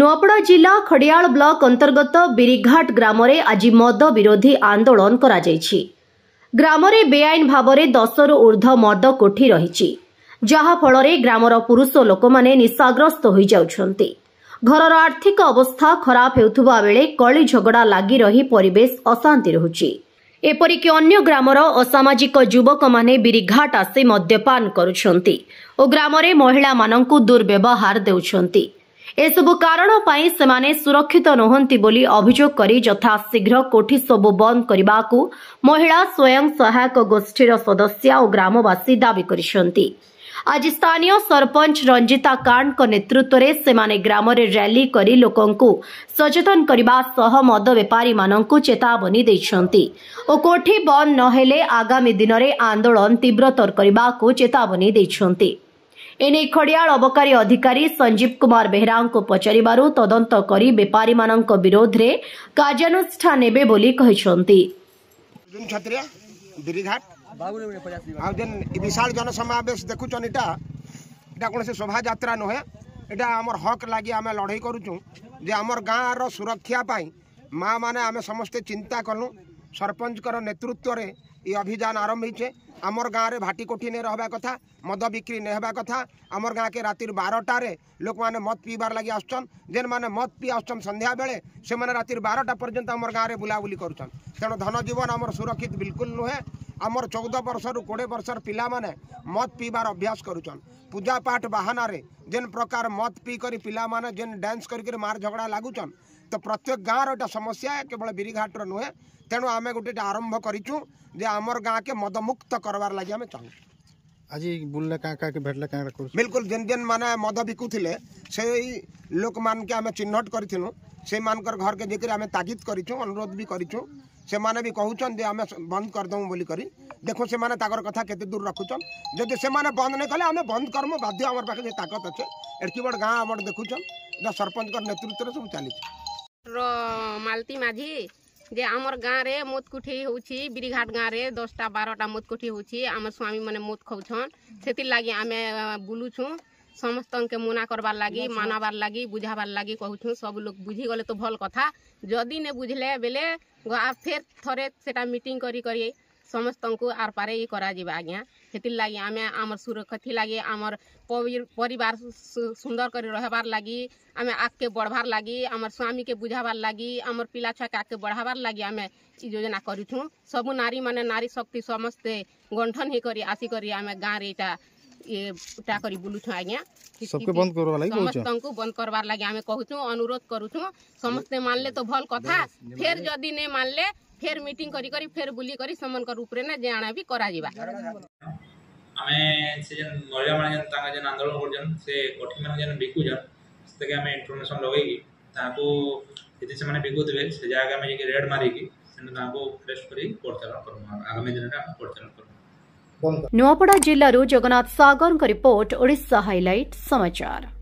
ନୂଆପଡ଼ା ଜିଲ୍ଲା ଖଡ଼ିଆଳ ବ୍ଲକ ଅନ୍ତର୍ଗତ ବିରିଘାଟ ଗ୍ରାମରେ ଆଜି ମଦ ବିରୋଧୀ ଆନ୍ଦୋଳନ କରାଯାଇଛି ଗ୍ରାମରେ ବେଆଇନ ଭାବରେ ଦଶରୁ ଉର୍ଦ୍ଧ୍ୱ ମଦ କୋଠି ରହିଛି ଯାହାଫଳରେ ଗ୍ରାମର ପୁରୁଷ ଲୋକମାନେ ନିଶାଗ୍ରସ୍ତ ହୋଇଯାଉଛନ୍ତି ଘରର ଆର୍ଥିକ ଅବସ୍ଥା ଖରାପ ହେଉଥିବା ବେଳେ କଳି ଝଗଡ଼ା ଲାଗି ରହି ପରିବେଶ ଅଶାନ୍ତି ରହୁଛି ଏପରିକି ଅନ୍ୟ ଗ୍ରାମର ଅସାମାଜିକ ଯୁବକମାନେ ବିରିଘାଟ ଆସି ମଦ୍ୟପାନ କରୁଛନ୍ତି ଓ ଗ୍ରାମରେ ମହିଳାମାନଙ୍କୁ ଦୁର୍ବ୍ୟବହାର ଦେଉଛନ୍ତି ଏସବୁ କାରଣ ପାଇଁ ସେମାନେ ସୁରକ୍ଷିତ ନୁହନ୍ତି ବୋଲି ଅଭିଯୋଗ କରି ଯଥାଶୀଘ୍ର କୋଠି ସବୁ ବନ୍ଦ କରିବାକୁ ମହିଳା ସ୍ୱୟଂ ସହାୟକ ଗୋଷ୍ଠୀର ସଦସ୍ୟା ଓ ଗ୍ରାମବାସୀ ଦାବି କରିଛନ୍ତି ଆଜି ସ୍ଥାନୀୟ ସରପଞ୍ଚ ରଞ୍ଜିତା କାଣ୍ଡଙ୍କ ନେତୃତ୍ୱରେ ସେମାନେ ଗ୍ରାମରେ ର୍ୟାଲି କରି ଲୋକଙ୍କୁ ସଚେତନ କରିବା ସହ ମଦ ବେପାରୀମାନଙ୍କୁ ଚେତାବନୀ ଦେଇଛନ୍ତି ଓ କୋଠି ବନ୍ଦ ନ ହେଲେ ଆଗାମୀ ଦିନରେ ଆନ୍ଦୋଳନ ତୀବ୍ରତର କରିବାକୁ ଚେତାବନୀ ଦେଇଛନ୍ତି ଏନେଇ ଖଡ଼ିଆଳ ଅବକାରୀ ଅଧିକାରୀ ସଞ୍ଜୀବ କୁମାର ବେହେରାଙ୍କୁ ପଚାରିବାରୁ ତଦନ୍ତ କରି ବେପାରୀମାନଙ୍କ ବିରୋଧରେ କାର୍ଯ୍ୟାନୁଷ୍ଠାନ ନେବେ ବୋଲି କହିଛନ୍ତି ବିଶାଳ ଜନସମାବେଶ ଦେଖୁଛନ୍ ଏଇଟା ଏଇଟା କୌଣସି ଶୋଭାଯାତ୍ରା ନୁହେଁ ଏଇଟା ଆମର ହକ୍ ଲାଗି ଆମେ ଲଢ଼େଇ କରୁଛୁ ଯେ ଆମର ଗାଁର ସୁରକ୍ଷା ପାଇଁ ମାଆମାନେ ଆମେ ସମସ୍ତେ ଚିନ୍ତା କଲୁ ସରପଞ୍ଚଙ୍କର ନେତୃତ୍ୱରେ ଏ ଅଭିଯାନ ଆରମ୍ଭ ହେଇଛେ आमर गाँव में भाटी कोठी नहीं रहा कथा मद बिक्री नहीं हवा कथा आम गाँ के रातिर बारटा लोक मैंने मद पीबार लगी आसन जेन मैंने मद पी आसन सन्ध्या बेले से रात बारटा पर्यटन आम गाँव में बुलाबूली कर तेणु धन जीवन आम सुरक्षित बिल्कुल नुहे आमर चौदह वर्ष रु कोड़े वर्षर पाने मद पीबार अभ्यास करुन पूजा पाठ बाहन जेन प्रकार मद पी कर पाने जेन डांस कर मार झगड़ा लगुचन तो प्रत्येक गाँव रहा समस्या केवल बीरीघाटर नुहे तेणु आम गोटे आरंभ करूँ आमर गाँ के मदमुक्त করবার লাগি আমি চাহু আজি বুললে কাঁ কাঁকে ভেটলে কাঁ করছো বিলকুল যেন যেন মানে মদ বিকুলে সেই লোক মানকে আমি চিহ্নট করেছিলু সেই মানকর ঘরকে যাই আমি তাগিদ করছু অনুরোধ বি করছু সেমানে বি কহুছন যে আমি বন্ধ করদমু বলি করি দেখো সেমানে তাগর কথা কেতে দূর রাখুছন যদি সেমানে বন্ধ নাই কলে আমি বন্ধ করমু বাধ্য আমার পাখে যে তাকত আছে এড়কি বড় গাঁ আমার দেখুছন এটা সরপঞ্চকর নেতৃত্বরে সব চালিছে মালতি মাঝি যে আমার গাঁরে মদ কুঠি হচ্ছে বিড়িঘাট গাঁরে দশটা বারোটা মদ কুঠি হচ্ছে আমার স্বামী মানে মদ খাওছন সেতির লাগি আমি বুলুছু ସମସ୍ତଙ୍କେ ମନା କରବାର୍ ଲାଗି ମାନବାର୍ ଲାଗି ବୁଝାବାର୍ ଲାଗି କହୁଛୁ ସବୁ ଲୋକ ବୁଝିଗଲେ ତ ଭଲ କଥା ଯଦି ନେ ବୁଝିଲେ ବେଲେ ଫେର୍ ଥରେ ସେଟା ମିଟିଂ କରି କରି समस्त को आर पारे ये आज्ञा से लगे आम आम सुरक्षा लगे आम पर सुंदर कर रहबार लगे आम आगे बढ़वार लगे आम स्वामी के बुझावार लगे आम पिला छुआ के आगे बढ़ावार लगे आम योजना करूँ सबू नारी मैंने नारी शक्ति समस्ते गंठन ही कर आसिक आम गाँव रहा ये कर बुलूँ आज्ञा समस्त बंद करवार लगे अनुरोध करुचु मानले तो भल कथा फिर जदि नहीं मानले फेर मीटिंग करी करी फेर बुली करी समन कर ऊपर ना जाना भी करा जीवा हमें से जन मरिया माने जन तांगा जन आंदोलन कर जन से कोठी माने जन बिकु जन से के हमें इंफॉर्मेशन लगे ताको यदि से माने बिकु देबे से जागा में जे रेड मारी की से ताको फ्रेश करी पोर्टल कर आगामी दिन रे पोर्टल कर नुआपड़ा जिलूर जगन्नाथ सगर रिपोर्ट ओडा हाइलाइट समाचार